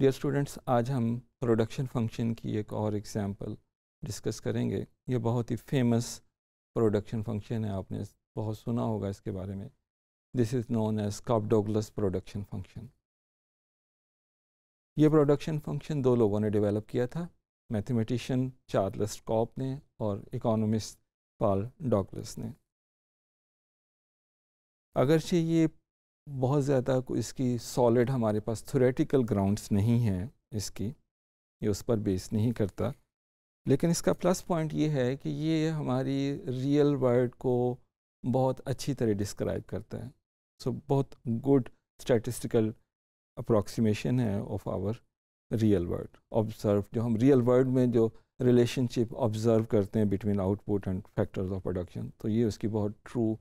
Dear students आज हम production function की एक और एग्जांपल डिस्कस करेंगे ये बहुत ही फेमस प्रोडक्शन फंक्शन है आपने बहुत सुना होगा इसके बारे में this is known as Cobb Douglas production function ये प्रोडक्शन फंक्शन दो लोगों ने डेवलप किया था मैथमेटिशियन चार्लस कॉप ने और इकोनॉमिस्ट पाल डॉगलस ने अगरचे ये बहुत ज़्यादा इसकी सॉलिड हमारे पास थोरेटिकल ग्राउंड्स नहीं हैं इसकी ये उस पर बेस नहीं करता लेकिन इसका प्लस पॉइंट ये है कि ये हमारी रियल वर्ल्ड को बहुत अच्छी तरह डिस्क्राइब करता है सो so, बहुत गुड स्टैटिस्टिकल अप्रॉक्सीमेशन है of our real world observe जो हम रियल वर्ल्ड में जो रिलेशनशिप ऑब्जर्व करते हैं between output and factors of production तो ये उसकी बहुत ट्रू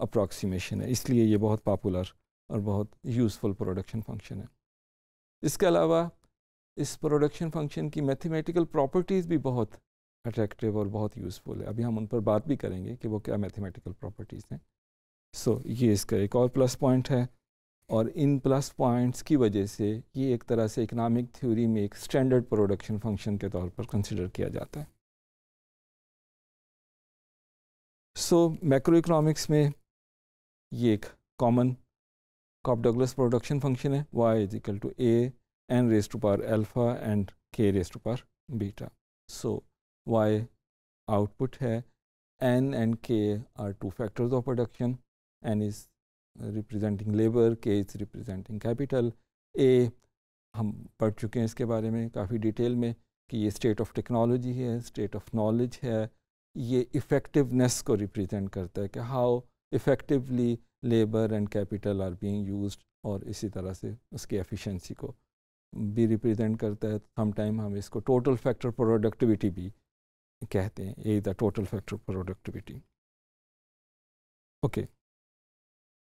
अप्रॉक्सीमेशन है इसलिए ये बहुत पॉपुलर और बहुत यूज़फुल प्रोडक्शन फंक्शन है इसके अलावा इस प्रोडक्शन फंक्शन की मैथमेटिकल प्रॉपर्टीज़ भी बहुत अट्रैक्टिव और बहुत यूज़फुल है अभी हम उन पर बात भी करेंगे कि वो क्या मैथमेटिकल प्रॉपर्टीज़ हैं सो so, ये इसका एक और प्लस पॉइंट है और इन प्लस पॉइंट्स की वजह से ये एक तरह से इकनॉमिक थ्योरी में एक स्टैंडर्ड प्रोडक्शन फंक्शन के तौर पर कंसिडर किया जाता है सो मैक्रो इकनॉमिक्स में ये एक common Cobb Douglas production function है Y is equal to A N raise to power alpha and K raise to power beta so Y output है N and K are two factors of production N is representing labour K is representing capital A हम पढ़ चुके हैं इसके बारे में काफ़ी detail में कि ये स्टेट ऑफ टेक्नोलॉजी है स्टेट ऑफ नॉलेज है ये इफ़ेक्टिवनेस को रिप्रेजेंट करता है कि how effectively labour and capital are being used और इसी तरह से उसकी एफिशिएंसी को भी रिप्रेजेंट करता है समटाइम हम इसको टोटल फैक्टर प्रोडक्टिविटी भी कहते हैं uh the total factor productivity okay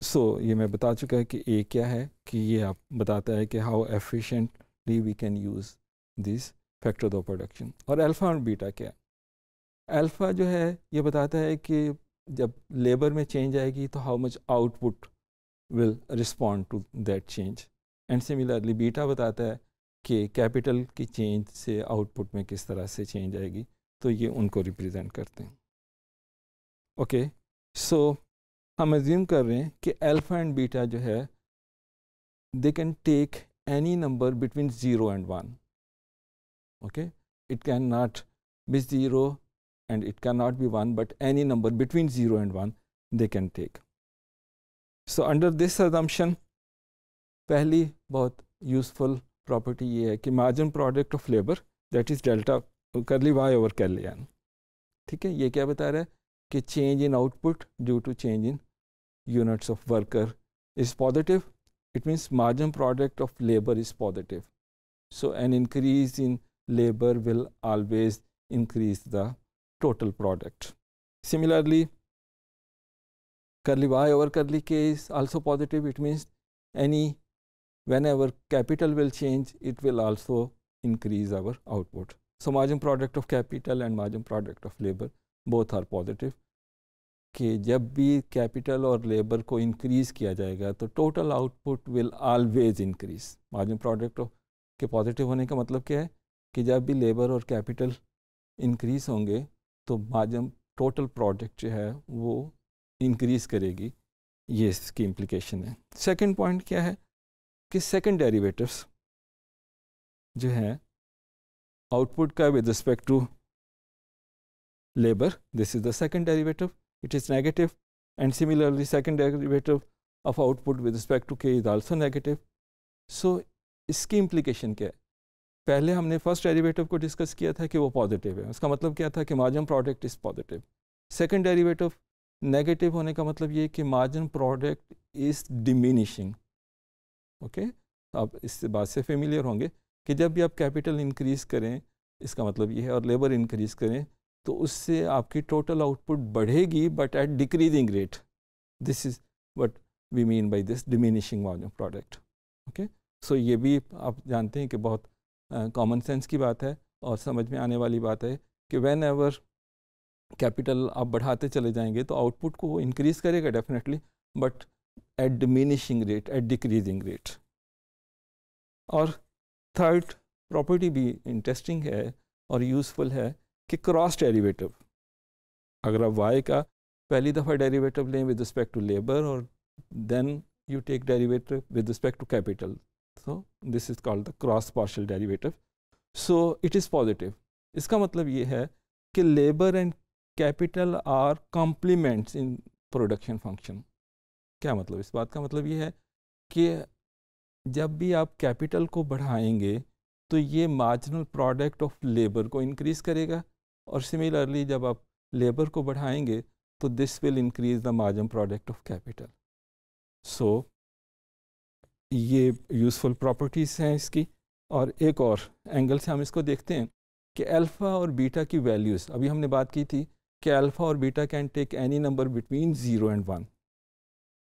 so ये मैं बता चुका है कि ए क्या है कि ये आप बताता है कि how efficiently we can use this factor the production और अल्फ़ा और बीटा क्या है अल्फ़ा जो है ये बताता है कि जब लेबर में चेंज आएगी तो how much output will respond to that change and similarly beta बताता है कि कैपिटल की चेंज से आउटपुट में किस तरह से चेंज आएगी तो ये उनको रिप्रेजेंट करते हैं ओके okay, सो so, हम एज्यूम कर रहे हैं कि अल्फा एंड बीटा जो है they can take any number between zero and one okay it can not be zero and it cannot be 1 but any number between 0 and 1 they can take. So, under this assumption fairly बहुत useful property ये है कि margin product of labor that is delta curly y over curly n ठीक है ये क्या बता रहा है कि change in output due to change in units of worker is positive it means margin product of labor is positive so an increase in labor will always increase the total product. Similarly, curly y over curly k is also positive. It means any whenever capital will change, it will also increase our output. So, margin product of capital and margin product of labor both are positive. कि जब भी capital और labour को increase किया जाएगा तो total output will always increase margin product के positive होने का मतलब क्या है कि जब भी लेबर और कैपिटल इंक्रीज़ होंगे तो माजम टोटल प्रोडक्ट जो है वो इंक्रीज़ करेगी ये इसकी इम्प्लीकेशन है सेकंड पॉइंट क्या है कि सेकंड डेरिवेटिव्स जो हैं आउटपुट का with respect to labour this is the second derivative it is negative and similarly second derivative of output with respect to K is also negative so इसकी implication क्या है पहले हमने फर्स्ट डेरिवेटिव को discuss किया था कि वो पॉजिटिव है उसका मतलब क्या था कि margin product is positive second derivative negative होने का मतलब ये कि margin product is diminishing okay आप इस बात से फेमिलियर होंगे कि जब भी आप कैपिटल इंक्रीज़ करें इसका मतलब ये है और लेबर इंक्रीज़ करें तो उससे आपकी टोटल आउटपुट बढ़ेगी but at decreasing rate this is what we mean by this diminishing margin product okay so ये भी आप जानते हैं कि बहुत कॉमन uh, सेंस की बात है और समझ में आने वाली बात है कि वेन एवर कैपिटल आप बढ़ाते चले जाएंगे तो आउटपुट को इंक्रीज़ करेगा definitely but at diminishing rate at decreasing rate और थर्ड प्रॉपर्टी भी इंटरेस्टिंग है और यूज़फुल है कि क्रॉस डेरिवेटिव अगर आप वाई का पहली दफ़ा डेरिवेटिव लें विद रिस्पेक्ट टू लेबर और then you take derivative with respect to capital so this is called the cross partial derivative so it is positive इसका मतलब ये है कि labour and capital are complements in production function क्या मतलब इस बात का मतलब ये है कि जब भी आप कैपिटल को बढ़ाएंगे तो ये मार्जिनल प्रोडक्ट ऑफ लेबर को इंक्रीज़ करेगा और सिमिलरली जब आप लेबर को बढ़ाएंगे तो this will increase the margin product of capital so ये यूज़फुल प्रॉपर्टीज़ हैं इसकी और एक और एंगल से हम इसको देखते हैं कि अल्फ़ा और बीटा की वैल्यूज़ अभी हमने बात की थी कि अल्फ़ा और beta can take any number between zero and one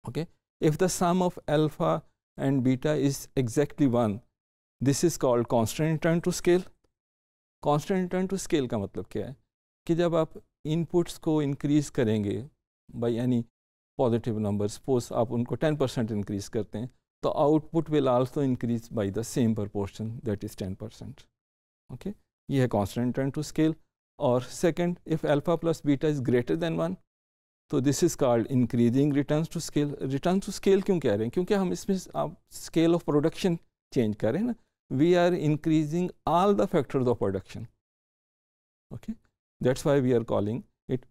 okay if the sum of alpha and beta is exactly one this is called constant return to scale constant return to scale का मतलब क्या है कि जब आप inputs को increase करेंगे by any positive number suppose आप उनको टेन परसेंट इंक्रीज़ करते हैं the output will also increase by the same proportion that is 10 percent. Okay. ये है constant trend to scale Or second if alpha plus beta is greater than one, so this is called increasing returns to scale. Return to scale क्यों कह रहे हैं क्योंकि हम इसमें आप scale of production change कर रहे हैं ना We are increasing all the factors of production. okay that's why we are calling it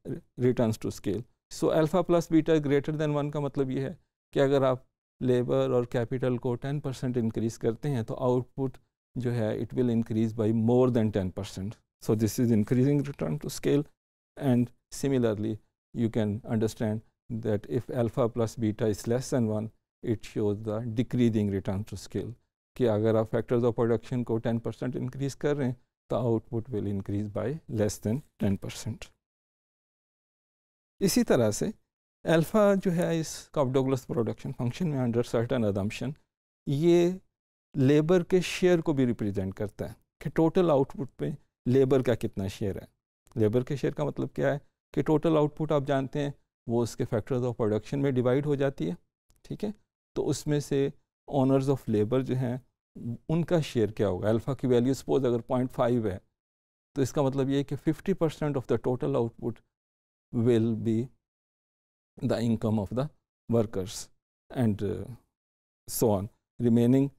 returns to scale so alpha plus beta greater than one का मतलब ये है कि अगर आप लेबर और कैपिटल को 10 परसेंट इंक्रीज़ करते हैं तो आउटपुट जो है it will increase by more than 10 percent so this is increasing return to scale and similarly you can understand that if alpha plus beta is less than one it shows the decreasing return to scale कि अगर आप factors of production को 10 percent increase कर रहे हैं तो output will increase by less than 10 percent इसी तरह से अल्फ़ा जो है इस कॉपडोगलस प्रोडक्शन फंक्शन में अंडर सर्टन अदम्पन ये लेबर के शेयर को भी रिप्रेजेंट करता है कि टोटल आउटपुट पे लेबर का कितना शेयर है लेबर के शेयर का मतलब क्या है कि टोटल आउटपुट आप जानते हैं वो उसके फैक्टर्स ऑफ प्रोडक्शन में डिवाइड हो जाती है ठीक है तो उसमें से ऑनर्स ऑफ लेबर जो हैं उनका शेयर क्या होगा अल्फ़ा की वैल्यू सपोज अगर पॉइंट फाइव है तो इसका मतलब ये है कि fifty percent of the total output will be the income of the workers and uh, so on remaining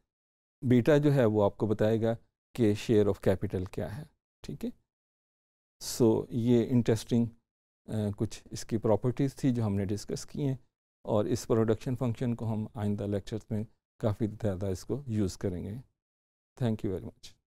beta जो है वो आपको बताएगा कि शेयर ऑफ कैपिटल क्या है ठीक है सो ये इंटरेस्टिंग uh, कुछ इसकी प्रॉपर्टीज़ थी जो हमने डिस्कस की हैं और इस प्रोडक्शन फंक्शन को हम आइंदा लेक्चर्स में काफ़ी ज़्यादा इसको यूज़ करेंगे थैंक यू वेरी मच